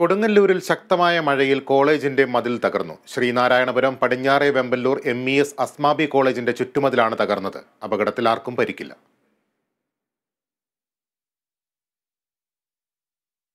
കൊടുങ്ങല്ലൂരിൽ ശക്തമായ മഴയിൽ കോളേജിന്റെ മതിൽ തകർന്നു ശ്രീനാരായണപുരം പടിഞ്ഞാറെ Vemballur M E S Asmabi കോളേജിന്റെ ചുറ്റുമതിലാണ് തകർന്നത് അപകടത്തിൽ ആർക്കും പരിക്കില്ല